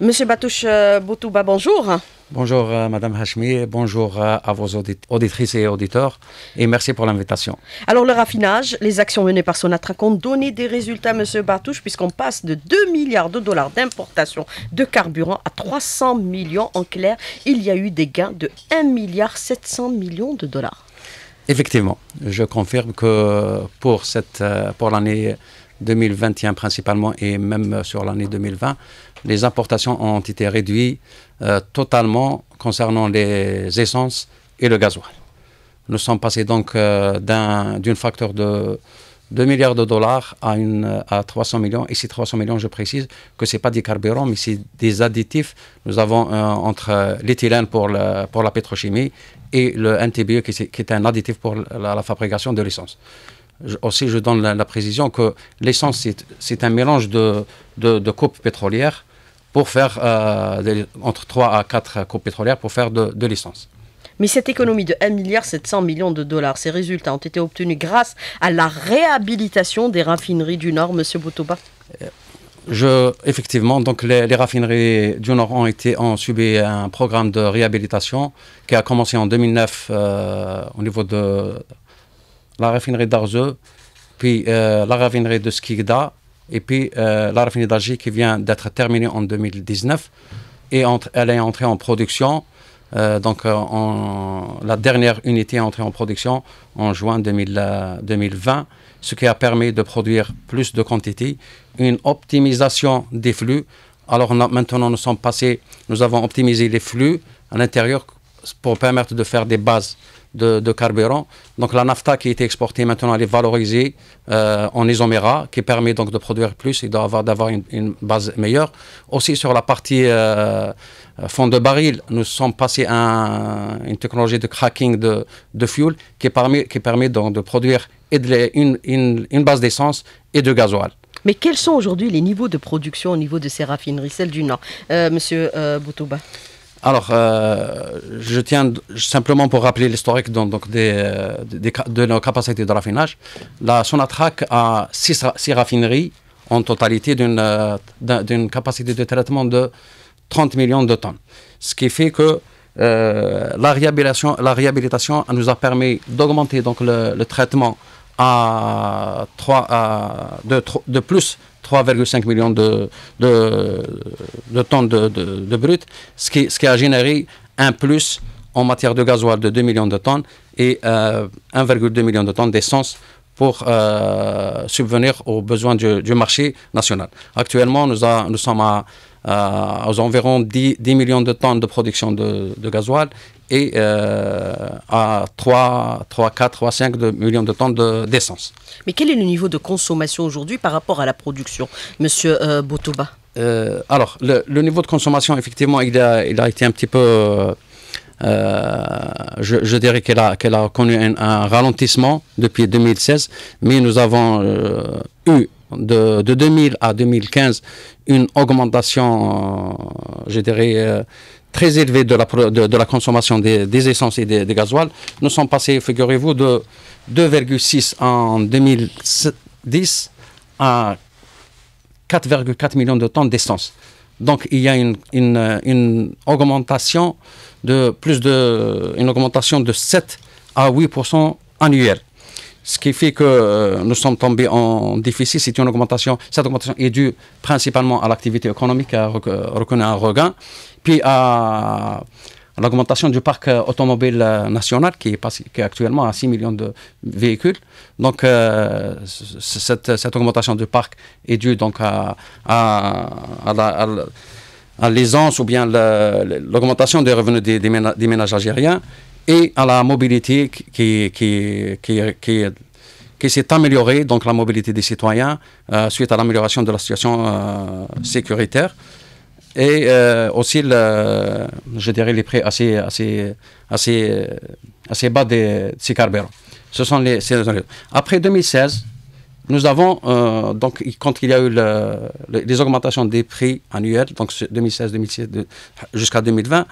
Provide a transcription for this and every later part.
Monsieur Batouche euh, Boutouba, bonjour. Bonjour euh, Madame Hachmi, bonjour euh, à vos auditrices et auditeurs et merci pour l'invitation. Alors le raffinage, les actions menées par Sonatrach ont donné des résultats Monsieur Batouche puisqu'on passe de 2 milliards de dollars d'importation de carburant à 300 millions en clair. Il y a eu des gains de 1,7 milliard millions de dollars. Effectivement, je confirme que pour, cette, pour l'année 2021 principalement et même sur l'année 2020, les importations ont été réduites euh, totalement concernant les essences et le gasoil. Nous sommes passés donc euh, d'un d'une facteur de 2 milliards de dollars à, une, à 300 millions. Ici, 300 millions, je précise que ce n'est pas des carburants, mais c'est des additifs. Nous avons euh, entre l'éthylène pour, pour la pétrochimie et le NTBE, qui, est un additif pour la, fabrication de l'essence. Aussi, je donne la, précision que l'essence, c'est un mélange de, de coupes pétrolières pour faire euh, entre 3 à 4 coupes pétrolières pour faire de, de l'essence. Mais cette économie de 1,7 milliard millions de dollars, ces résultats ont été obtenus grâce à la réhabilitation des raffineries du Nord, Monsieur Boutoba euh, je, effectivement, donc les, raffineries du Nord ont, été, subi un programme de réhabilitation qui a commencé en 2009 euh, au niveau de la raffinerie d'Arzeux, puis la raffinerie de Skigda et puis euh, la raffinerie d'Alger qui vient d'être terminée en 2019 et elle est entrée en production. Euh, donc euh, la dernière unité est entrée en production en juin 2020, ce qui a permis de produire plus de quantité, une optimisation des flux. Alors maintenant nous sommes passés, nous avons optimisé les flux à l'intérieur pour permettre de faire des bases de, carburant. Donc la nafta qui a été exportée maintenant, elle est valorisée euh, en isoméra, qui permet donc de produire plus et d'avoir, d'avoir une, base meilleure. Aussi sur la partie euh, euh, fond de baril, nous sommes passés à une technologie de cracking de, fuel qui permet, qui permet donc de produire et de une, base d'essence et de gasoil. Mais quels sont aujourd'hui les niveaux de production au niveau de ces raffineries, celles du Nord Monsieur Boutouba alors, euh, je tiens simplement pour rappeler l'historique donc, donc euh, de nos capacités de raffinage. La Sonatrach a 6 raffineries en totalité d'une, euh, d'une capacité de traitement de 30 millions de tonnes. Ce qui fait que la, réhabilitation, la réhabilitation nous a permis d'augmenter donc, le, traitement à, 3, à de, plus 3,5 millions de, de, tonnes de, brut, ce qui, ce qui a généré un plus en matière de gasoil de 2 millions de tonnes et 1,2 euh, million de tonnes d'essence pour euh, subvenir aux besoins du, marché national. Actuellement, nous, sommes à, euh, aux environ 10, millions de tonnes de production de, gasoil et euh, à 3, 3, 4, 3, 5 millions de tonnes d'essence. Mais quel est le niveau de consommation aujourd'hui par rapport à la production, Monsieur euh, alors, le, niveau de consommation, effectivement, il a été un petit peu euh, je, dirais qu'elle a, a connu un, ralentissement depuis 2016, mais nous avons euh, eu de, 2000 à 2015 une augmentation, euh, je dirais, très élevée de la, de, la consommation des, essences et des, des gasoils. Nous sommes passés, figurez-vous, de 2,6 en 2010 à 4,4 millions de tonnes d'essence. Donc il y a une, une augmentation de plus de une augmentation de 7 à 8% annuel. Ce qui fait que euh, nous sommes tombés en déficit. C'est une augmentation. Cette augmentation est due principalement à l'activité économique, à euh, reconnaît un regain, puis à l'augmentation du parc euh, automobile national qui est, actuellement à 6 millions de véhicules. Donc, cette, cette, augmentation du parc est due donc à, à, à la à l'aisance ou bien l'augmentation des revenus des, des, ménages, algériens et à la mobilité qui, qui, qui, qui, qui s'est améliorée, donc la mobilité des citoyens euh, suite à l'amélioration de la situation euh, sécuritaire et euh, aussi, le, je dirais, les prix assez, assez, assez, assez bas des, ces carburants. Ce sont les, Après 2016, nous avons, euh, donc, quand il y a eu les augmentations des prix annuels, donc 2016, 2017 jusqu'à 2020,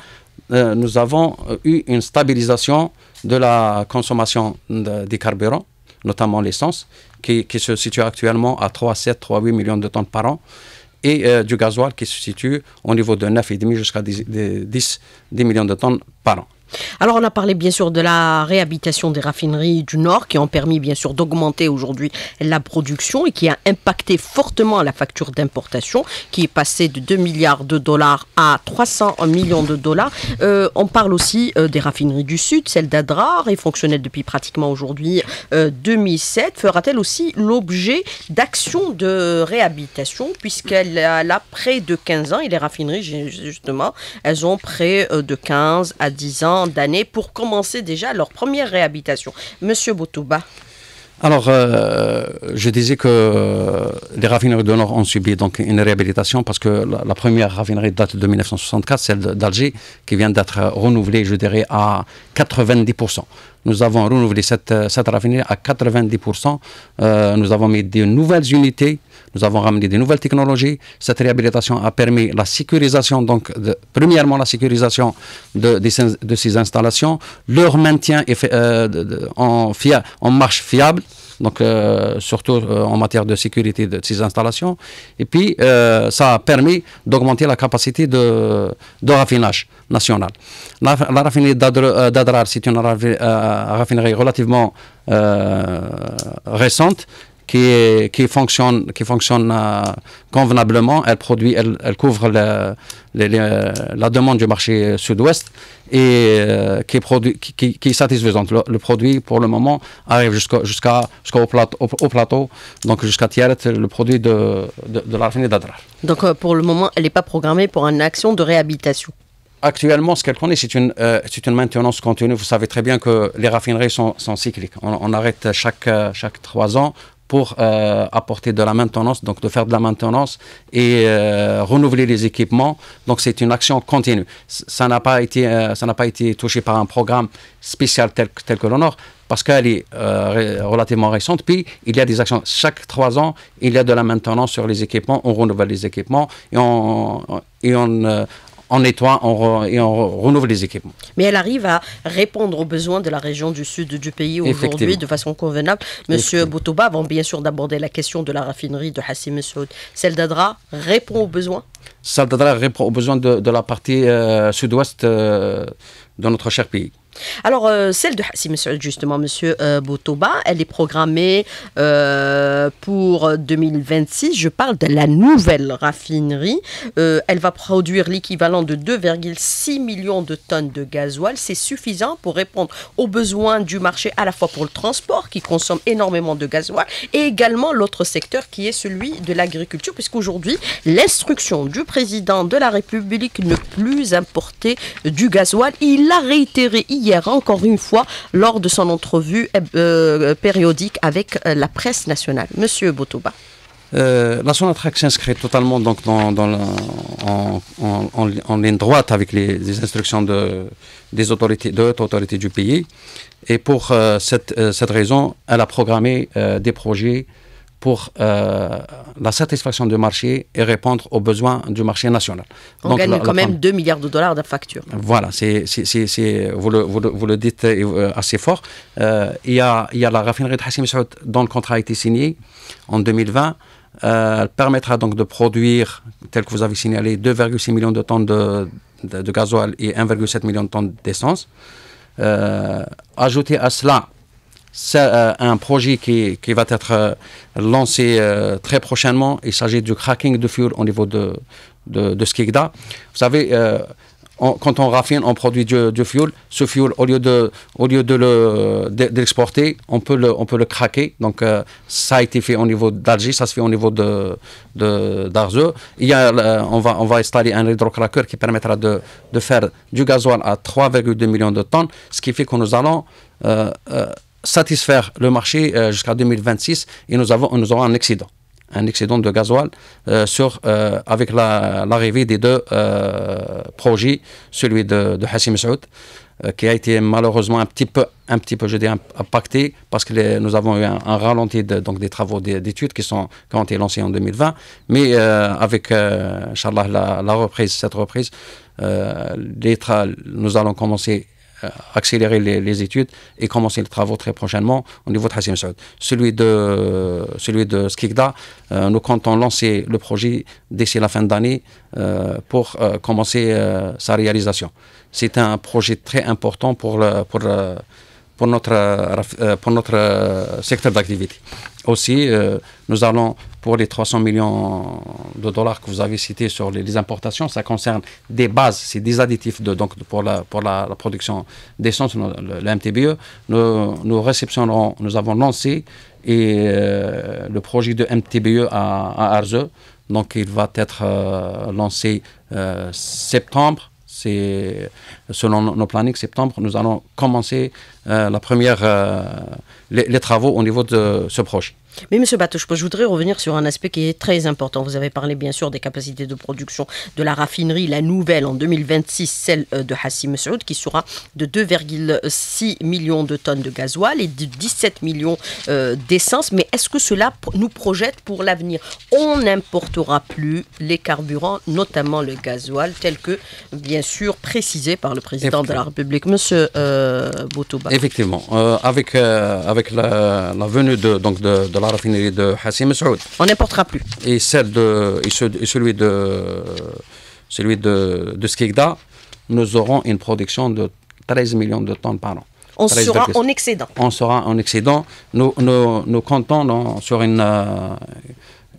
euh, nous avons euh, eu une stabilisation de la consommation des carburants, notamment l'essence, qui, se situe actuellement à 3,7, 3,8 millions de tonnes par an, et du gasoil qui se situe au niveau de 9,5 jusqu'à 10, 10 millions de tonnes par an. Alors on a parlé bien sûr de la réhabilitation des raffineries du Nord qui ont permis bien sûr d'augmenter aujourd'hui la production et qui a impacté fortement la facture d'importation qui est passée de 2 milliards de dollars à 300 millions de dollars. Euh, on parle aussi euh, des raffineries du Sud, celle d'Adrar et fonctionnelle depuis pratiquement aujourd'hui 2007. Euh, Fera-t-elle aussi l'objet d'actions de réhabilitation puisqu'elle a près de 15 ans et les raffineries justement elles ont près de 15 à 10 ans d'années pour commencer déjà leur première réhabilitation. Monsieur Boutouba. Alors, euh, je disais que euh, les raffineries de Nord ont subi donc une réhabilitation parce que la, la première raffinerie date de 1964, celle d'Alger, qui vient d'être renouvelée, je dirais, à 90%. Nous avons renouvelé cette, cette euh, raffinerie à 90%. Euh, nous avons mis de nouvelles unités. Nous avons ramené de nouvelles technologies. Cette réhabilitation a permis la sécurisation, donc de, premièrement la sécurisation de, ces installations, leur maintien euh, en marche fiable donc euh, surtout euh, en matière de sécurité de, ces installations. Et puis, euh, ça a permis d'augmenter la capacité de, raffinage national. La, la raffinerie d'Adrar, c'est une raffinerie relativement récente qui, qui fonctionne, qui fonctionne euh, convenablement. Elle produit, elle, couvre la demande du marché euh, sud-ouest et euh, qui, est produit, qui, satisfaisante. Le, produit, pour le moment, arrive jusqu'au plateau, donc jusqu'à Tiaret, le produit de, la raffinerie d'Adrar. Donc pour le moment, elle n'est pas programmée pour une action de réhabilitation Actuellement, ce qu'elle connaît, c'est une, une maintenance continue. Vous savez très bien que les raffineries sont, cycliques. On, arrête chaque, chaque ans, pour euh, apporter de la maintenance, donc de faire de la maintenance et euh, renouveler les équipements. Donc c'est une action continue. Ça n'a pas été, euh, ça n'a pas été touché par un programme spécial tel, tel que l'honneur parce qu'elle est relativement récente. Puis il y a des actions chaque trois ans, il y a de la maintenance sur les équipements, on renouvelle les équipements et on, et on on nettoie et on renouvelle les équipements. Mais elle arrive à répondre aux besoins de la région du sud du pays aujourd'hui de façon convenable. Monsieur Boutouba, avant bien sûr d'aborder la question de la raffinerie de Hassim Soud, celle d'Adra répond aux besoins Celle d'Adra répond aux besoins de, la partie euh, sud-ouest euh, de notre cher pays. Alors, euh, celle de Hassim justement, Monsieur euh, Botoba, elle est programmée euh, pour 2026. Je parle de la nouvelle raffinerie. elle va produire l'équivalent de 2,6 millions de tonnes de gasoil. C'est suffisant pour répondre aux besoins du marché, à la fois pour le transport, qui consomme énormément de gasoil, et également l'autre secteur qui est celui de l'agriculture, puisqu'aujourd'hui, l'instruction du président de la République ne plus importer du gasoil, il l'a réitéré Hein, encore une fois lors de son entrevue eh, euh, périodique avec euh, la presse nationale. Monsieur Botoba. Euh, la SONATRAC s'inscrit totalement donc, dans, en, ligne droite avec les, instructions de, des autorités, de autorités du pays. Et pour cette, cette, raison, elle a programmé des projets pour euh, la satisfaction du marché et répondre aux besoins du marché national. On gagne quand même 2 milliards de dollars de factures. Voilà, vous, le, dites euh, assez fort. Euh, il y, a, la raffinerie de Hassim Saoud dont le contrat a été signé en 2020. elle permettra donc de produire, tel que vous avez signalé, 2,6 millions de tonnes de, de, et 1,7 million de tonnes d'essence. Euh, à cela c'est euh, un projet qui, qui, va être euh, lancé euh, très prochainement. Il s'agit du cracking de fuel au niveau de, de, de Skigda. Vous savez, quand on raffine, on produit du, du fuel. Ce fuel, au lieu de, au lieu de le, d'exporter l'exporter, on peut le, on peut le craquer. Donc, ça a été fait au niveau d'Alger, ça se fait au niveau de, de Il y a, on va, on va installer un hydrocraqueur qui permettra de, de faire du gasoil à 3,2 millions de tonnes, ce qui fait que nous allons satisfaire le marché euh, jusqu'à 2026 et nous, avons, nous aurons un excédent un excédent de gasoil euh, sur, euh, avec l'arrivée des deux projets, celui de, de Hassim Saoud, qui a été malheureusement un petit peu, un petit peu je impacté parce que nous avons eu un, ralenti donc des travaux d'études qui, sont, ont été lancés en 2020. Mais avec, la, la, reprise, cette reprise, les nous allons commencer euh, accélérer les, études et commencer les travaux très prochainement au niveau de Hassim Saoud. Celui de, celui de Skikda, euh, nous comptons lancer le projet d'ici la fin d'année euh, pour commencer sa réalisation. C'est un projet très important pour, le, pour, pour notre, euh, pour notre euh, secteur d'activité. Aussi, euh, nous allons, pour les 300 millions de dollars que vous avez cités sur les, importations, ça concerne des bases, c'est des additifs de, donc, pour, la, pour la, production d'essence, le, le, MTBE. E. Nous, nous réceptionnerons, nous avons lancé et, le projet de MTBE à, Arze. Donc, il va être lancé septembre c'est selon nos plannings septembre, nous allons commencer euh, la première euh, les, les travaux au niveau de ce projet. Mais Monsieur Batouche, je voudrais revenir sur un aspect qui est très important. Vous avez parlé bien sûr des capacités de production de la raffinerie, la nouvelle en 2026, celle euh, de Hassim Saoud, qui sera de 2,6 millions de tonnes de gasoil et de 17 millions euh, d'essence. Mais est-ce que cela nous projette pour l'avenir On n'importera plus les carburants, notamment le gasoil, tel que bien sûr précisé par le président de la République, Monsieur euh, Effectivement, euh, avec avec la, venue de donc de la raffinerie de Hassim Saoud. On n'importera plus. Et, celle de, celui de, celui de, de nous aurons une production de 13 millions de tonnes par an. On sera en excédent. On sera en excédent. Nous, nous, comptons sur une, euh,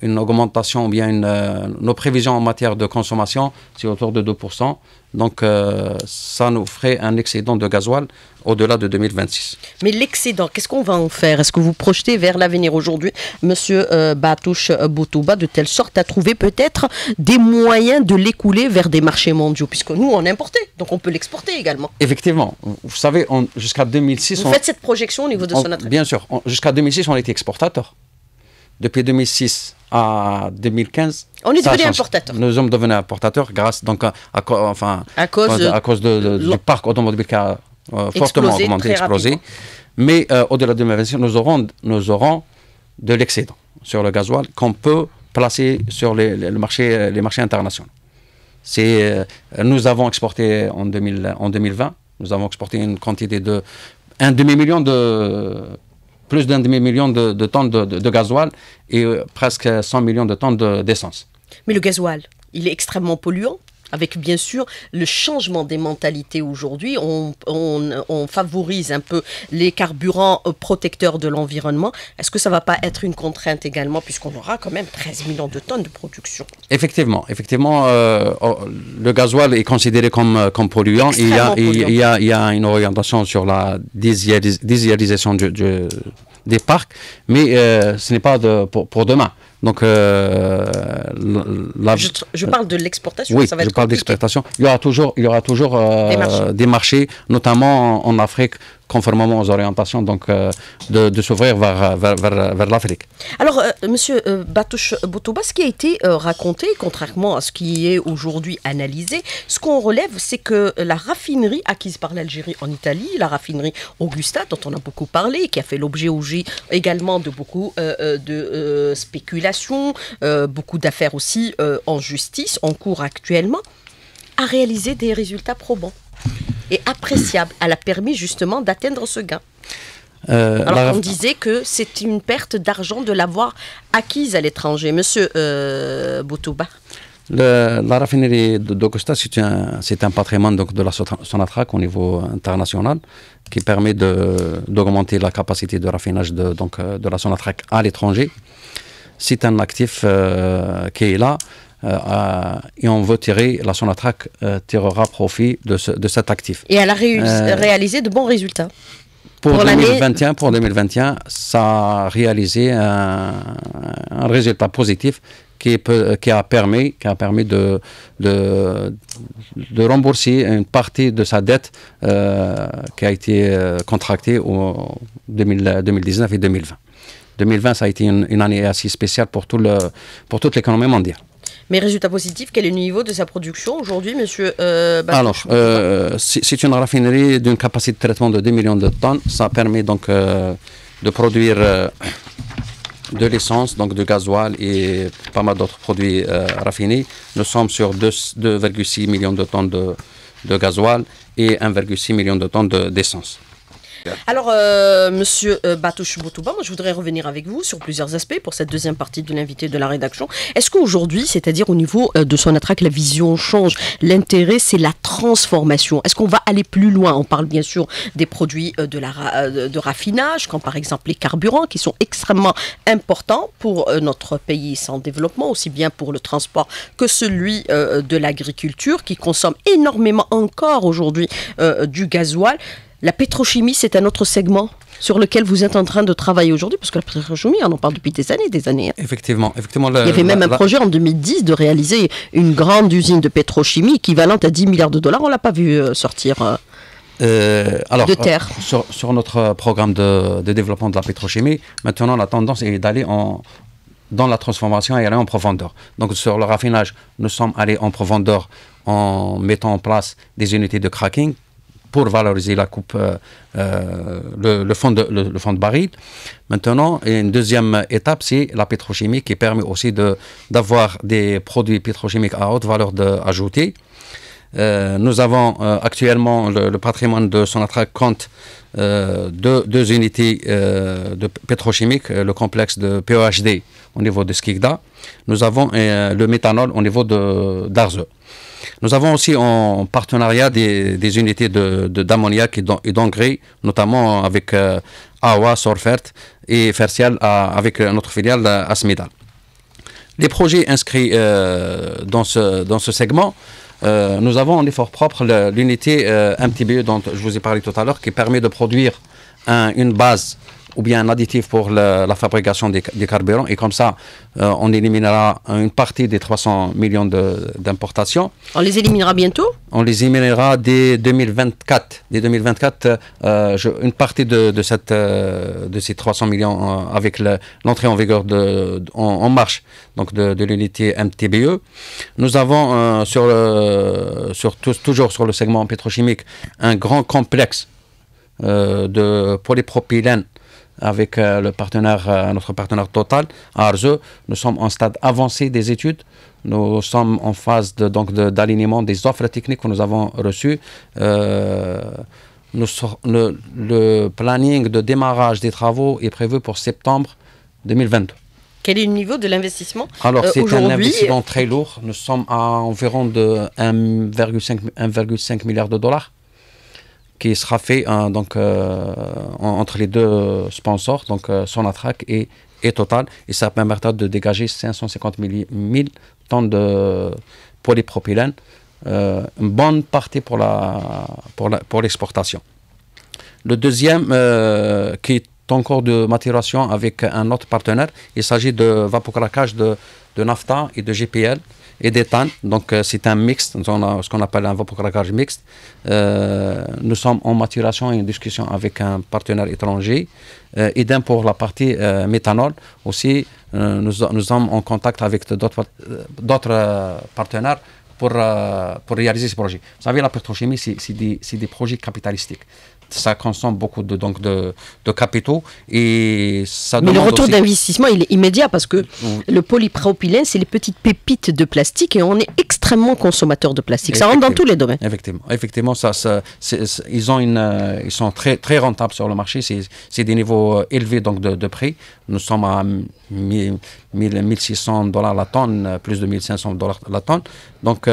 une augmentation ou bien euh, nos prévisions en matière de consommation, c'est autour de 2%. Donc, euh, ça nous ferait un excédent de gasoil au-delà de 2026. Mais l'excédent, qu'est-ce qu'on va en faire Est-ce que vous projetez vers l'avenir aujourd'hui, Monsieur euh, Batouche Boutouba, de telle sorte à trouver peut-être des moyens de l'écouler vers des marchés mondiaux Puisque nous, on importait, donc on peut l'exporter également. Effectivement. Vous savez, jusqu'à 2006... Vous faites cette projection au niveau de son attribut Bien sûr. Jusqu'à 2006, on était exportateur depuis 2006 à 2015. On est devenu importateur. Nous sommes devenus importateurs grâce donc à, enfin, à cause, à cause du parc automobile qui a euh, fortement augmenté, explosé. Mais euh, au-delà de 2026, nous aurons, nous aurons de l'excédent sur le gasoil qu'on peut placer sur les, les euh, marchés internationaux. C'est, nous avons exporté en, en 2020, nous avons exporté une quantité de un demi-million de plus d'un demi-million de, tonnes de, de, gasoil et euh, presque 100 millions de tonnes d'essence. Mais le gasoil, il est extrêmement polluant avec bien sûr le changement des mentalités aujourd'hui, on, favorise un peu les carburants euh, protecteurs de l'environnement. Est-ce que ça ne va pas être une contrainte également, puisqu'on aura quand même 13 millions de tonnes de production Effectivement, effectivement, euh, oh, le gasoil est considéré comme, euh, comme polluant. Il y, a, une orientation sur la désialisation des parcs, mais ce n'est pas pour demain. Donc, euh, la, je, parle de l'exportation. Oui, je parle d'exportation. Il y aura toujours, il y aura toujours euh, des marchés, notamment en Afrique, conformément aux orientations donc, euh, de, s'ouvrir vers, euh, euh, l'Afrique. Alors, Monsieur Batouche Botoba, ce qui a été raconté, contrairement à ce qui est aujourd'hui analysé, ce qu'on relève, c'est que la raffinerie acquise par l'Algérie en Italie, la raffinerie Augusta, dont on a beaucoup parlé, qui a fait l'objet également de beaucoup de spéculations, beaucoup d'affaires aussi en justice, en cours actuellement, a réalisé des résultats probants et appréciable. Elle a permis justement d'atteindre ce gain. Euh, Alors, on disait que c'est une perte d'argent de l'avoir acquise à l'étranger. Monsieur euh, Boutouba. la raffinerie de, c'est un, patrimoine donc, de la Sonatrach au niveau international qui permet d'augmenter la capacité de raffinage de, donc, euh, de la Sonatrach à l'étranger. C'est un actif qui est là. Euh, et on veut tirer, la Sonatrach euh, tirera profit de, de, cet actif. Et elle a euh, réalisé de bons résultats pour, 2021, pour 2021, ça a réalisé un, résultat positif qui, qui, a permis, qui a permis de, de, rembourser une partie de sa dette qui a été contractée en 2019 et 2020. 2020, ça a été une, une année assez spéciale pour, tout le, pour toute l'économie mondiale. Mais résultat positif, quel est le niveau de sa production aujourd'hui, monsieur euh, Alors, euh, c'est une raffinerie d'une capacité de traitement de 2 millions de tonnes. Ça permet donc euh, de produire de l'essence, donc du gasoil et pas mal d'autres produits raffinés. Nous sommes sur 2,6 millions de tonnes de, gasoil et 1,6 million de tonnes d'essence. Alors, euh, monsieur euh, moi je voudrais revenir avec vous sur plusieurs aspects pour cette deuxième partie de l'invité de la rédaction. Est-ce qu'aujourd'hui, c'est-à-dire au niveau euh, de son attract, la vision change L'intérêt, c'est la transformation. Est-ce qu'on va aller plus loin On parle bien sûr des produits de, la, de raffinage, comme par exemple les carburants, qui sont extrêmement importants pour notre pays sans développement, aussi bien pour le transport que celui de l'agriculture, qui consomme énormément encore aujourd'hui du gasoil. La pétrochimie, c'est un autre segment sur lequel vous êtes en train de travailler aujourd'hui, parce que la pétrochimie, on en parle depuis des années, des années. Hein. Effectivement, effectivement. Il y avait même un projet en 2010 de réaliser une grande usine de pétrochimie équivalente à 10 milliards de dollars. On l'a pas vu euh, sortir. Euh, euh, de terre. sur, notre programme de, de, développement de la pétrochimie, maintenant la tendance est d'aller en, dans la transformation et aller en profondeur. Donc sur le raffinage, nous sommes allés en profondeur en mettant en place des unités de cracking pour valoriser la coupe, euh, euh, le, fond de, le, de baril. Maintenant, une deuxième étape, c'est la pétrochimie qui permet aussi d'avoir des produits pétrochimiques à haute valeur ajoutée. Euh, nous avons actuellement le, patrimoine de Sonatra compte euh, deux, unités de pétrochimiques, le complexe de POHD e au niveau de Skikda. Nous avons le méthanol au niveau de d'Arze. Nous avons aussi en partenariat des, unités d'ammoniac et d'engrais, notamment avec Awa, euh, Sorfert et Fercial avec euh, notre filiale à euh, Les projets inscrits dans, ce, dans ce segment, nous avons en effort propre l'unité MTBE dont je vous ai parlé tout à l'heure qui permet de produire une base ou bien un additif pour la, fabrication des, carburants. Et comme ça, euh, on éliminera une partie des 300 millions d'importations. On les éliminera bientôt On les éliminera dès 2024. Dès 2024, euh, une partie de, cette, euh, de ces 300 millions avec l'entrée en vigueur de, en, marche donc de, l'unité MTBE. Nous avons sur, le, sur toujours sur le segment pétrochimique un grand complexe de polypropylène avec euh, le partenaire, euh, notre partenaire Total à e. Nous sommes en stade avancé des études. Nous sommes en phase de, donc d'alignement des offres techniques que nous avons reçues. Euh, nous, le, planning de démarrage des travaux est prévu pour septembre 2022. Quel est le niveau de l'investissement Alors, c'est un investissement très lourd. Nous sommes à environ de 1,5 milliard de dollars qui sera fait euh, donc, euh, entre les deux sponsors, donc euh, et, Total. Et ça permettra de dégager 550 000, tonnes de polypropylène, euh, une bonne partie pour, la, pour, la, pour l'exportation. Le deuxième, qui est en cours de maturation avec un autre partenaire, il s'agit de vapocraquage de, de NAFTA et de GPL et d'éthane. Donc euh, c'est un mixte, ce qu'on appelle un vaporacage mixte. Euh, nous sommes en maturation et en discussion avec un partenaire étranger. et euh, pour la partie méthanol aussi, nous, nous, sommes en contact avec d'autres partenaires pour, pour réaliser ce projet. Vous savez, la pétrochimie, c'est des projets capitalistiques ça consomme beaucoup de, donc de, de capitaux et ça Mais le retour d'investissement, il est immédiat parce que le polypropylène, c'est les petites pépites de plastique et on est extrêmement consommateur de plastique. Ça rentre dans tous les domaines. Effectivement, effectivement ça, ça ils, ont une, euh, ils sont très, très rentables sur le marché. C'est des niveaux euh, élevés donc de, de prix. Nous sommes à 1 1600 dollars la tonne, euh, plus de 1500 dollars la tonne. Donc,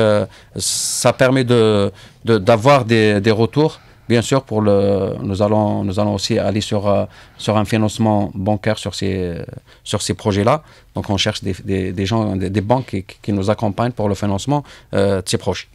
ça permet d'avoir de, d'avoir des, des retours Bien sûr, pour le, nous, allons, nous allons aussi aller sur, euh, sur un financement bancaire sur ces, sur ces projets-là. Donc, on cherche des, gens, des, banques qui, nous accompagnent pour le financement euh, de ces projets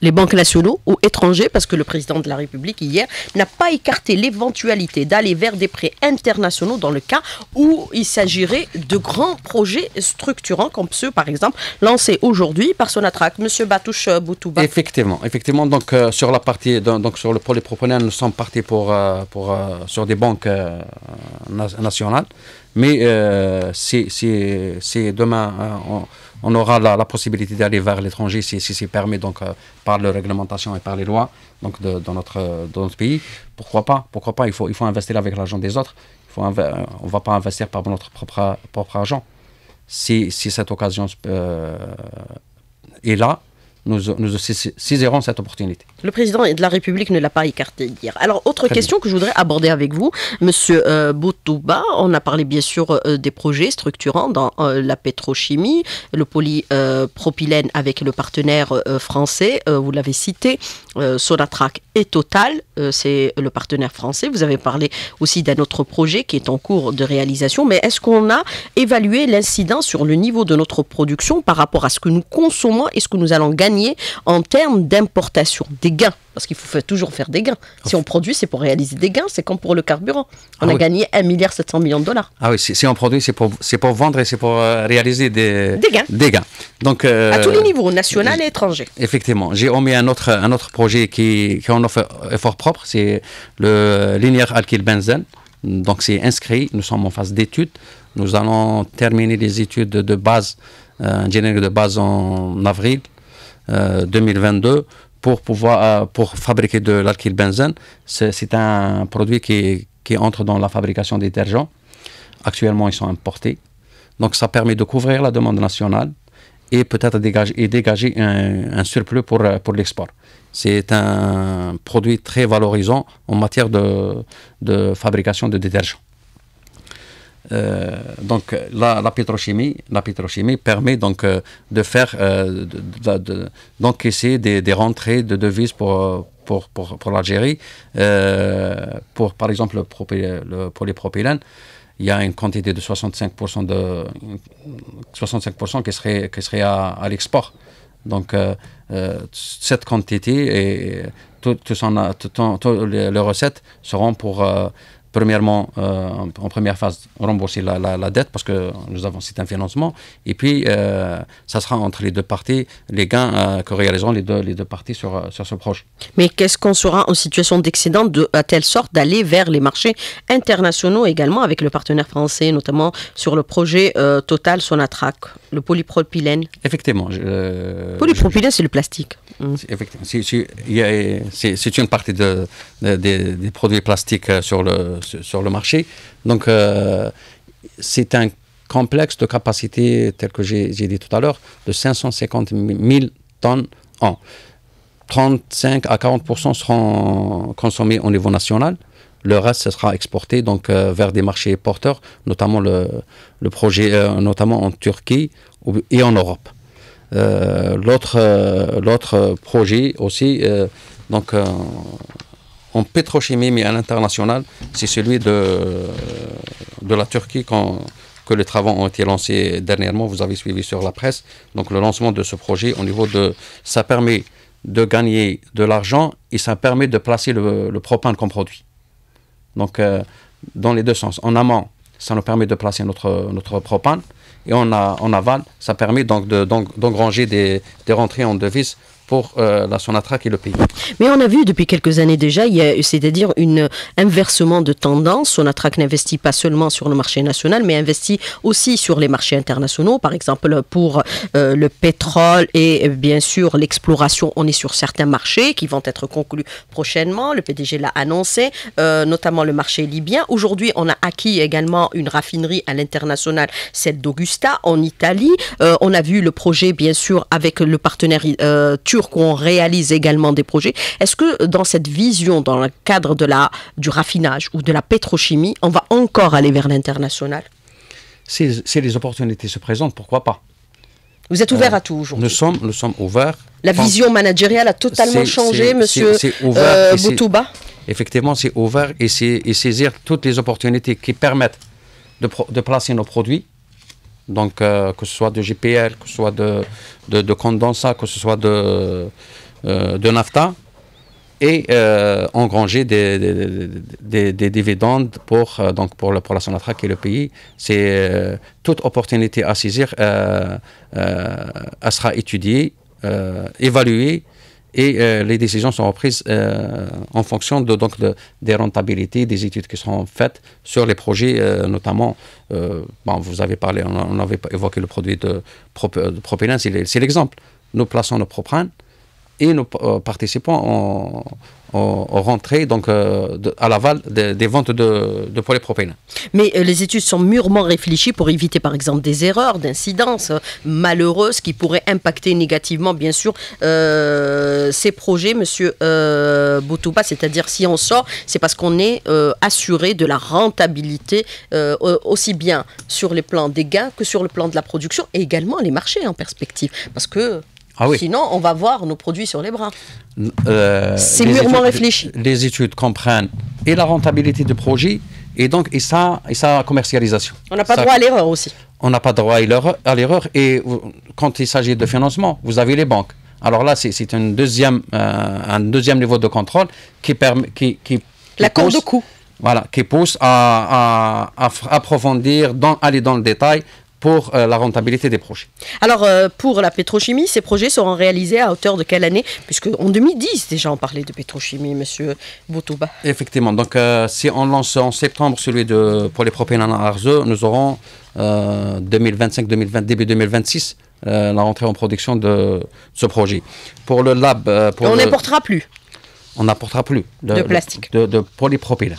les banques nationaux ou étrangers, parce que le président de la République hier n'a pas écarté l'éventualité d'aller vers des prêts internationaux dans le cas où il s'agirait de grands projets structurants comme ceux, par exemple, lancés aujourd'hui par Sonatrac. Monsieur Batouche Boutouba. Effectivement, effectivement. Donc euh, sur la partie, donc sur le projet les nous sommes partis pour euh, euh, sur des banques nationales, mais c'est demain. On, on aura la, possibilité d'aller vers l'étranger si, c'est permis donc, euh, par la réglementation et par les lois donc de, dans, notre, euh, notre pays. Pourquoi pas Pourquoi pas il faut, il faut investir avec l'argent des autres. Il faut euh, on ne va pas investir par notre propre, propre argent. Si, si cette occasion est là, nous, saisirons cette opportunité. Le président de la République ne l'a pas écarté hier. Alors, autre question que je voudrais aborder avec vous, Monsieur euh, Boutouba, on a parlé bien sûr euh, des projets structurants dans euh, la pétrochimie, le polypropylène avec le partenaire français, vous l'avez cité, euh, est et Total, euh, c'est le partenaire français. Vous avez parlé aussi d'un autre projet qui est en cours de réalisation, mais est-ce qu'on a évalué l'incident sur le niveau de notre production par rapport à ce que nous consommons et ce que nous allons gagner en termes d'importation, des gains parce qu'il faut toujours faire des gains. Si on produit, c'est pour réaliser des gains, c'est comme pour le carburant. On ah a gagné 1,7 milliard de dollars. Ah oui, si, on produit, c'est pour, pour vendre et c'est pour euh, réaliser des, des, gains. Donc, euh, à tous les niveaux, national et étranger. Effectivement. J'ai omis un autre, un autre projet qui, qui en offre effort propre, c'est le linéaire alkyl benzène. Donc c'est inscrit, nous sommes en phase d'études. Nous allons terminer les études de base, euh, ingénierie de base en avril euh, 2022 pour pouvoir euh, pour fabriquer de l'alkylbenzène. C'est un produit qui, entre dans la fabrication des détergents. Actuellement, ils sont importés. Donc, ça permet de couvrir la demande nationale et peut-être dégager, dégager un, surplus pour, euh, pour l'export. C'est un produit très valorisant en matière de, de fabrication de détergents. Euh, donc la, la, pétrochimie, la pétrochimie permet donc euh, de faire euh, d'encaisser de, des, rentrées de devises pour pour, pour, l'Algérie, euh, pour par exemple pour les le polypropylène, il y a une quantité de 65% de 65% qui serait qui serait à, l'export. Donc cette quantité et toutes les recettes seront pour premièrement, euh, en première phase, rembourser la, la, dette parce que nous avons c'est un financement. Et puis, euh, ça sera entre les deux parties, les gains euh, que réaliseront les deux, les deux parties sur, sur ce projet. Mais qu'est-ce qu'on sera en situation d'excédent de, à telle sorte d'aller vers les marchés internationaux également avec le partenaire français, notamment sur le projet Total Sonatrac, le polypropylène Effectivement. Le polypropylène, c'est le plastique. effectivement. c'est une partie de, euh, des, produits plastiques euh, sur le, sur le marché. Donc, euh, c'est un complexe de capacité, tel que j'ai dit tout à l'heure, de 550 000 tonnes en. 35 à 40 seront consommés au niveau national. Le reste sera exporté donc vers des marchés porteurs, notamment le, projet, notamment en Turquie et en Europe. L'autre projet aussi, donc en pétrochimie, mais à l'international, c'est celui de, de la Turquie quand, que les travaux ont été lancés dernièrement. Vous avez suivi sur la presse. Donc le lancement de ce projet au niveau de... Ça permet de gagner de l'argent et ça permet de placer le, le propane qu'on produit. Donc euh, dans les deux sens. En amont, ça nous permet de placer notre, notre propane et on a, en aval, ça permet donc d'engranger des, des rentrées en devises pour euh, la Sonatrach et le pays. Mais on a vu depuis quelques années déjà, c'est-à-dire un inversement de tendance. Sonatrach n'investit pas seulement sur le marché national, mais investit aussi sur les marchés internationaux, par exemple pour euh, le pétrole et euh, bien sûr l'exploration. On est sur certains marchés qui vont être conclus prochainement. Le PDG l'a annoncé, notamment le marché libyen. Aujourd'hui, on a acquis également une raffinerie à l'international, celle d'Augusta en Italie. on a vu le projet, bien sûr, avec le partenaire turc qu'on réalise également des projets. Est-ce que dans cette vision, dans le cadre de la, du raffinage ou de la pétrochimie, on va encore aller vers l'international si, les opportunités se présentent, pourquoi pas Vous êtes ouvert euh, à tout aujourd'hui nous sommes, nous sommes ouverts. La vision managériale a totalement changé, monsieur euh, Boutouba Effectivement, c'est ouvert et c'est saisir toutes les opportunités qui permettent de placer nos produits donc, euh, que ce soit de GPL, que ce soit de, de, condensat, que ce soit de, euh, de nafta, et euh, engranger des, des, dividendes pour, donc pour, la Sonatra qui est le pays. C'est toute opportunité à saisir, à sera étudiée, évaluée et euh, les décisions sont prises euh, en fonction de, donc des rentabilités, des études qui seront faites sur les projets, euh, notamment, bon, vous avez parlé, on, avait évoqué le produit de, prop, c'est l'exemple. Nous plaçons le propane et nos euh, participants ont, rentré donc, euh, à l'aval des, ventes de, de, polypropylène. Mais euh, les études sont mûrement réfléchies pour éviter par exemple des erreurs, d'incidences malheureuses qui pourraient impacter négativement bien sûr ces projets, monsieur Boutouba. C'est-à-dire si on sort, c'est parce qu'on est assuré de la rentabilité aussi bien sur les plans des gains que sur le plan de la production et également les marchés en perspective. Parce que ah Sinon, on va voir nos produits sur les bras. Euh, c'est mûrement réfléchi. Les études comprennent et la rentabilité du projet et donc et sa, et sa commercialisation. On n'a pas, droit à l'erreur aussi. On n'a pas droit à l'erreur. Et quand il s'agit de financement, vous avez les banques. Alors là, c'est un deuxième, euh, un deuxième niveau de contrôle qui permet. Qui, qui, coût. Voilà, qui pousse à, à, à approfondir, dans, aller dans le détail pour euh, la rentabilité des projets. Alors, euh, pour la pétrochimie, ces projets seront réalisés à hauteur de quelle année Puisque en 2010, déjà, on parlait de pétrochimie, monsieur Boutouba. Effectivement. Donc, euh, si on lance en septembre celui de, pour les à nous aurons 2025, 2020, début 2026. la rentrée en production de ce projet. Pour le lab... Pour on n'importera plus. On n'apportera plus. De, plastique. de polypropylène.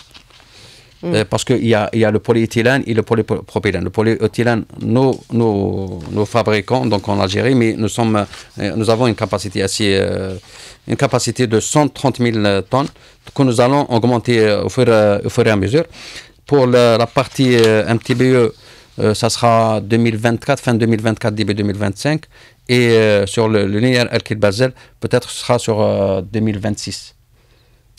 Mm. Euh, parce qu'il y a, y a, le polyéthylène et le polypropylène. Le polyéthylène, nous, nous, fabriquons donc en Algérie, mais nous, sommes, euh, nous avons une capacité, assez, euh, une capacité de 130 000 tonnes que nous allons augmenter au, fur, au fur et à mesure. Pour la, partie MTBE, ça sera 2024, fin 2024, début 2025. Et sur le, le linéaire basel, peut-être sera sur 2026.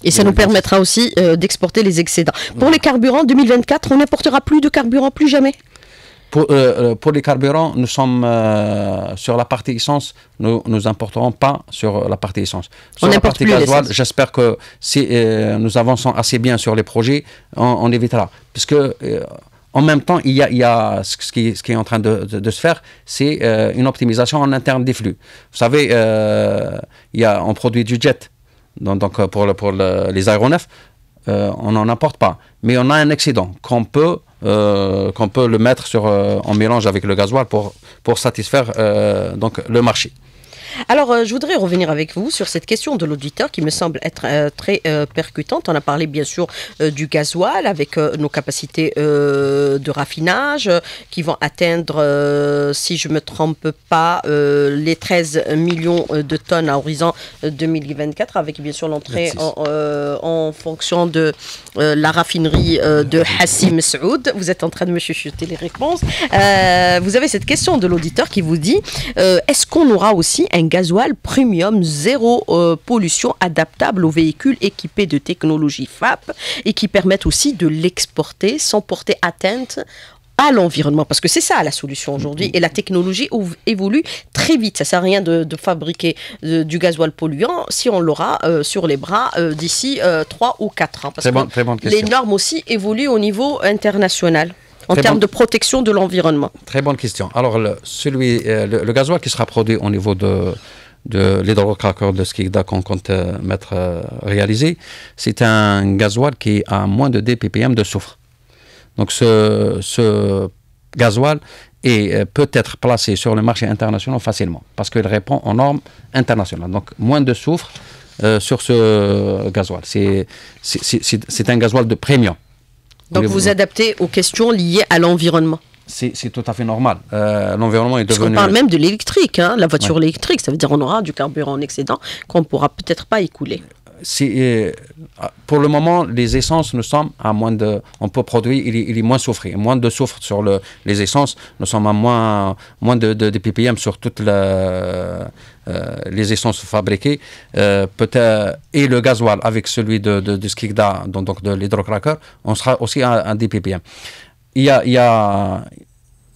Et ça nous permettra aussi euh, d'exporter les excédents. Pour les carburants, 2024, on n'importera plus de carburant, plus jamais euh, euh, pour, les carburants, nous sommes sur la partie essence, nous nous pas sur la partie essence. Sur la partie gasoil, j'espère que si nous avançons assez bien sur les projets, on, évitera. Parce que en même temps, il y a, ce, qui, est en train de, se faire, c'est une optimisation en interne des flux. Vous savez, il y on produit du jet donc euh, pour, les aéronefs, euh, on n'en apporte pas. Mais on a un excédent euh, qu'on peut, le mettre en mélange avec le gasoil pour, satisfaire le marché. Alors, euh, je voudrais revenir avec vous sur cette question de l'auditeur qui me semble être euh, très euh, percutante. On a parlé bien sûr du gasoil avec nos capacités de raffinage qui vont atteindre, si je ne me trompe pas, les 13 millions de tonnes à horizon 2024 avec bien sûr l'entrée en, fonction de la raffinerie de Hassim Saoud. Vous êtes en train de me chuchoter les réponses. vous avez cette question de l'auditeur qui vous dit est-ce qu'on aura aussi un gasoil premium zéro euh, pollution adaptable aux véhicules équipés de technologies FAP et qui permettent aussi de l'exporter sans porter atteinte à l'environnement, parce que c'est ça la solution aujourd'hui. Et la technologie évolue très vite. Ça sert à rien de, fabriquer du gasoil polluant si on l'aura euh, sur les bras euh, d'ici trois ou quatre ans. Parce que les normes aussi évoluent au niveau international en termes de protection de l'environnement Très bonne question. Alors, le, celui, euh, le, gasoil qui sera produit au niveau de, de de Skikda qu'on compte euh, mettre euh, réalisé, c'est un gasoil qui a moins de dppm ppm de soufre. Donc, ce, gasoil et peut être placé sur le marché international facilement parce qu'il répond aux normes internationales. Donc moins de soufre sur ce gasoil. C'est un gasoil de premium. Donc vous vous adaptez aux questions liées à l'environnement c'est tout à fait normal. Euh, l'environnement est devenu. on parle même de l'électrique, hein, la voiture électrique, ça veut dire on aura du carburant en excédent qu'on ne pourra peut-être pas écouler. Euh, pour le moment, les essences, nous sommes à moins de. On peut produire, il est, il moins soufré, moins de soufre sur le, les essences. Nous sommes à moins, moins de, de, de ppm sur toute la euh, les essences fabriquées euh, peut et le gasoil avec celui de, de, Skikda, donc de l'hydrocracker, on sera aussi un à Il y a,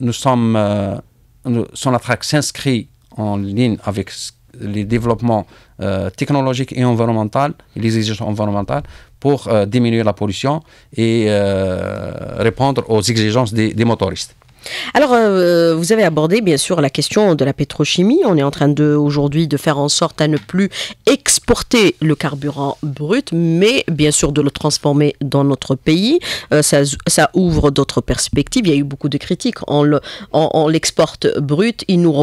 nous sommes, euh, son attraque s'inscrit en ligne avec les développements technologiques et environnementaux, les exigences environnementales, pour diminuer la pollution et répondre aux exigences des motoristes. Alors, euh, vous avez abordé bien sûr la question de la pétrochimie. On est en train de aujourd'hui de faire en sorte à ne plus exporter le carburant brut, mais bien sûr de le transformer dans notre pays. Euh, ça, ouvre d'autres perspectives. Il y a eu beaucoup de critiques. On, l'exporte brut, il nous,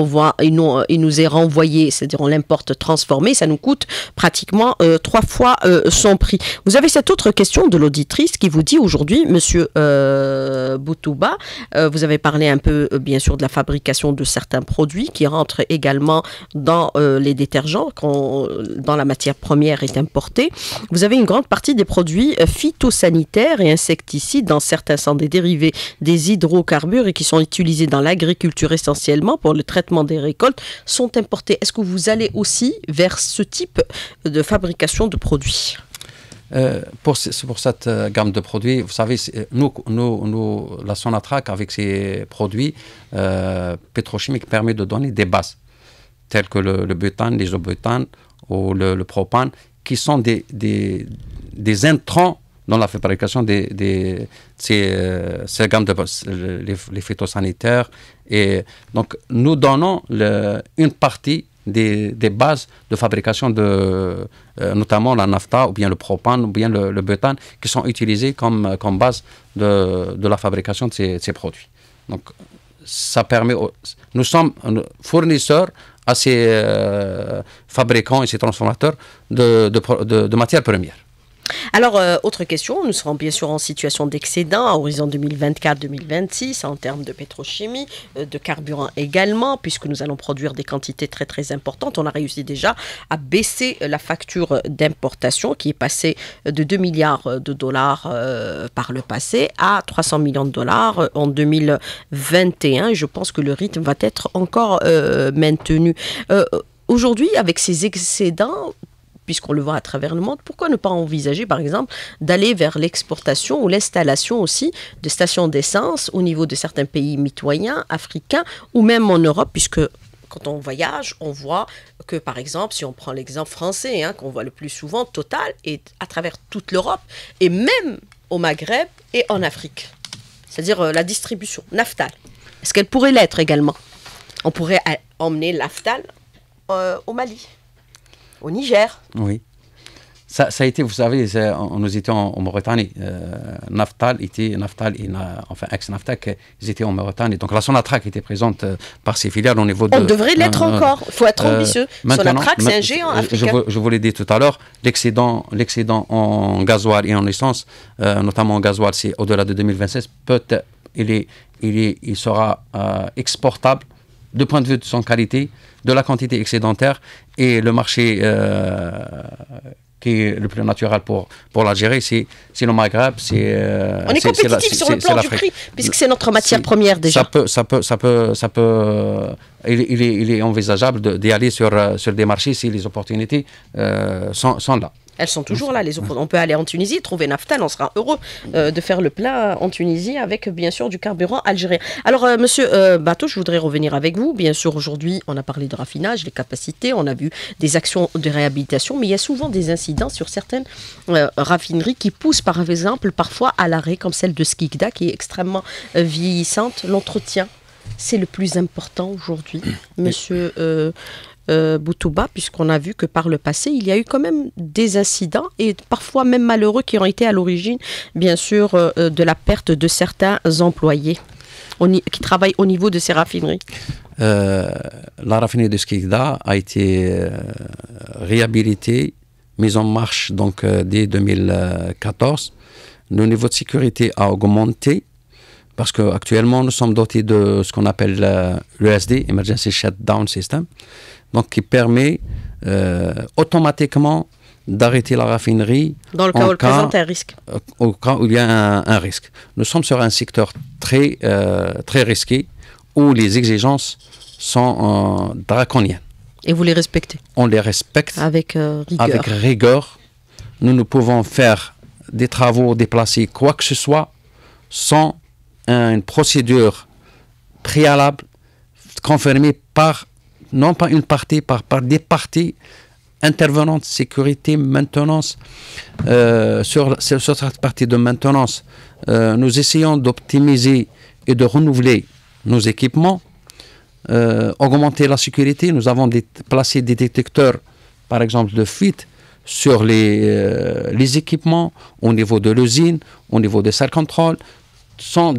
il nous est renvoyé, c'est-à-dire on l'importe transformé. Ça nous coûte pratiquement euh, trois fois son prix. Vous avez cette autre question de l'auditrice qui vous dit aujourd'hui, Monsieur Boutouba, vous avez parlé Parler un peu, euh, bien sûr, de la fabrication de certains produits qui rentrent également dans euh, les détergents, quand euh, dans la matière première est importée. Vous avez une grande partie des produits phytosanitaires et insecticides, dans certains sont des dérivés des hydrocarbures et qui sont utilisés dans l'agriculture essentiellement pour le traitement des récoltes, sont importés. Est-ce que vous allez aussi vers ce type de fabrication de produits euh, pour, pour cette euh, gamme de produits, vous savez, euh, nous, nous, nous, la Sonatrac, avec ses produits pétrochimiques, permet de donner des bases, telles que le, butane, l'isobutane ou le, propane, qui sont des, des, des intrants dans la fabrication des, des, de ces, gammes de les, les, phytosanitaires. Et donc, nous donnons le, une partie des, bases de fabrication de euh, notamment la nafta ou bien le propane ou bien le, le butane qui sont utilisés comme, euh, comme base de, la fabrication de ces, produits. Donc ça permet, nous sommes fournisseurs à ces euh, fabricants et ces transformateurs de matières premières. Alors, euh, autre question, nous serons bien sûr en situation d'excédent à horizon 2024-2026 en termes de pétrochimie, euh, de carburant également, puisque nous allons produire des quantités très très importantes. On a réussi déjà à baisser euh, la facture d'importation qui est passée de 2 milliards de dollars par le passé à 300 millions de dollars en 2021. je pense que le rythme va être encore maintenu aujourd'hui, avec ces excédents, puisqu'on le voit à travers le monde, pourquoi ne pas envisager, par exemple, d'aller vers l'exportation ou l'installation aussi de stations d'essence au niveau de certains pays mitoyens, africains ou même en Europe, puisque quand on voyage, on voit que, par exemple, si on prend l'exemple français, hein, qu'on voit le plus souvent, Total est à travers toute l'Europe et même au Maghreb et en Afrique. C'est-à-dire euh, la distribution, Naftal. Est-ce qu'elle pourrait l'être également On pourrait euh, emmener Naftal euh, au Mali au Niger. Oui. Ça, a été, vous savez, nous étions en, Mauritanie. Euh, Naftal était, Naftal enfin ex-Naftac, ils étaient en Mauritanie. Donc la Sonatrac était présente euh, par ses filiales au niveau de. On devrait euh, l'être encore. Il faut être ambitieux. Sonatrac, c'est un géant africain. Je, vous l'ai dit tout à l'heure, l'excédent, en gasoil et en essence, notamment en gasoil, c'est au-delà de 2026, peut il, est, il, est, il sera exportable de point de vue de son qualité, de la quantité excédentaire et le marché euh, qui est le plus naturel pour, pour l'Algérie, c'est, c'est le Maghreb, c'est... Euh, On est, compétitif sur le plan du prix, puisque c'est notre matière première déjà. Ça peut... Ça peut, ça peut, ça peut il, est, envisageable d'y aller sur, euh, sur des marchés si les opportunités euh, sont là. Elles sont toujours là, les On peut aller en Tunisie, trouver Naftal, on sera heureux euh, de faire le plat en Tunisie avec, bien sûr, du carburant algérien. Alors, M. Euh, monsieur euh, Bateau, je voudrais revenir avec vous. Bien sûr, aujourd'hui, on a parlé de raffinage, les capacités, on a vu des actions de réhabilitation, mais il y a souvent des incidents sur certaines raffineries qui poussent, par exemple, parfois à l'arrêt, comme celle de Skikda, qui est extrêmement vieillissante. L'entretien c'est le plus important aujourd'hui, monsieur euh, Boutouba, puisqu'on a vu que par le passé, il y a eu quand même des incidents et parfois même malheureux qui ont été à l'origine, bien sûr, euh, euh, de la perte de certains employés qui travaillent au niveau de ces raffineries. la raffinerie de Skikda a été réhabilitée, mise en marche donc dès 2014. Le niveau de sécurité a augmenté parce qu'actuellement, nous sommes dotés de ce qu'on appelle l'ESD, Emergency Shutdown System donc qui permet euh, automatiquement d'arrêter la raffinerie. Dans le cas où présente un risque. Euh, au cas il y a un, risque. Nous sommes sur un secteur très, euh, très risqué où les exigences sont draconiennes. Et vous les respectez On les respecte avec, rigueur. avec rigueur. Nous ne pouvons faire des travaux, déplacer quoi que ce soit sans une procédure préalable confirmée par non pas une partie, par, par des parties intervenantes, sécurité, maintenance. Euh, sur, cette partie de maintenance, euh, nous essayons d'optimiser et de renouveler nos équipements, euh, augmenter la sécurité. Nous avons placé des détecteurs, par exemple, de fuite sur les, les équipements, au niveau de l'usine, au niveau des salles contrôle, sont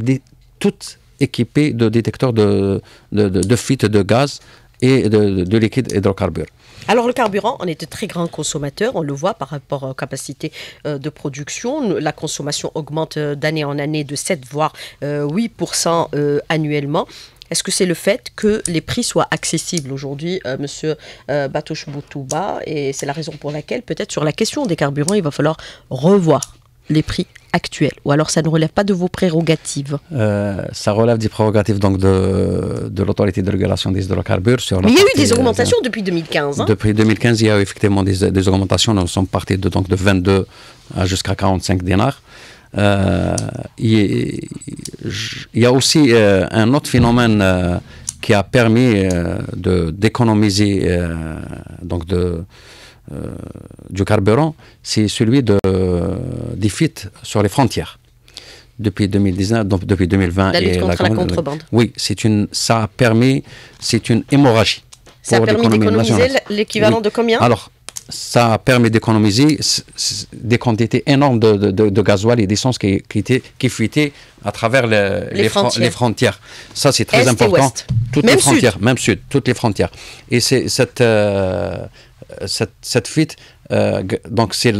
toutes équipées de détecteurs de, de fuite de gaz et de, de liquide hydrocarbure. Alors le carburant, on est de très grands consommateurs, on le voit par rapport aux capacités euh, de production. La consommation augmente euh, d'année en année de 7 voire 8% euh, annuellement. Est-ce que c'est le fait que les prix soient accessibles aujourd'hui, M. Monsieur Boutouba Et c'est la raison pour laquelle, peut-être sur la question des carburants, il va falloir revoir les prix actuels Ou alors ça ne relève pas de vos prérogatives euh, Ça relève des prérogatives donc de, de l'autorité de régulation des hydrocarbures. Sur Mais il y a eu des augmentations depuis 2015. Hein. Depuis 2015, il y a eu effectivement des, des augmentations. Nous sommes partis de, donc, de 22 jusqu'à 45 dinars. Euh, il, y, a aussi euh, un autre phénomène qui a permis d'économiser, donc de euh, du carburant, c'est celui de, des fuites sur les frontières. Depuis 2019, donc depuis 2020. et la, contrebande. Oui, c'est une, ça a permis, c'est une hémorragie. Ça a permis d'économiser l'équivalent de combien Alors, ça permet d'économiser des quantités énormes de, de, gasoil et d'essence qui, qui fuitaient à travers les, les, frontières. Ça, c'est très important. Toutes les frontières, même sud, toutes les frontières. Et c'est cette, euh, cette, fuite, euh, donc c'est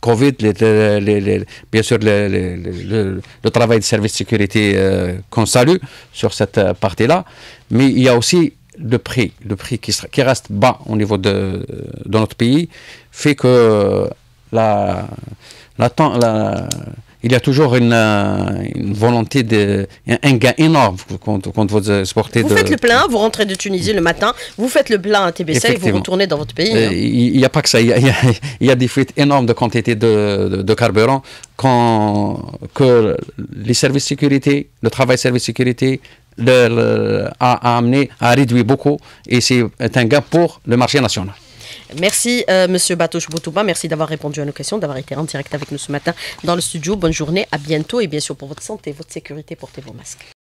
Covid, les, bien sûr le, travail de service de sécurité euh, qu'on salue sur cette partie-là, mais il y a aussi le prix, le prix qui, qui reste bas au niveau de, notre pays, fait que euh, il y a toujours une, euh, volonté, de, un, gain énorme contre quand vous exportez. Vous faites le plein, vous rentrez de Tunisie le matin, vous faites le plein à TBC et vous retournez dans votre pays. Euh, hein. Il n'y a pas que ça, il y, a, des fuites énormes de quantité de, de, carburant quand, que les services de sécurité, le travail service de sécurité, a, amené, à réduit beaucoup et c'est un gain pour le marché national. Merci, euh, Monsieur Batouche Boutouba. Merci d'avoir répondu à nos questions, d'avoir été en direct avec nous ce matin dans le studio. Bonne journée, à bientôt et bien sûr pour votre santé, votre sécurité, portez vos masques.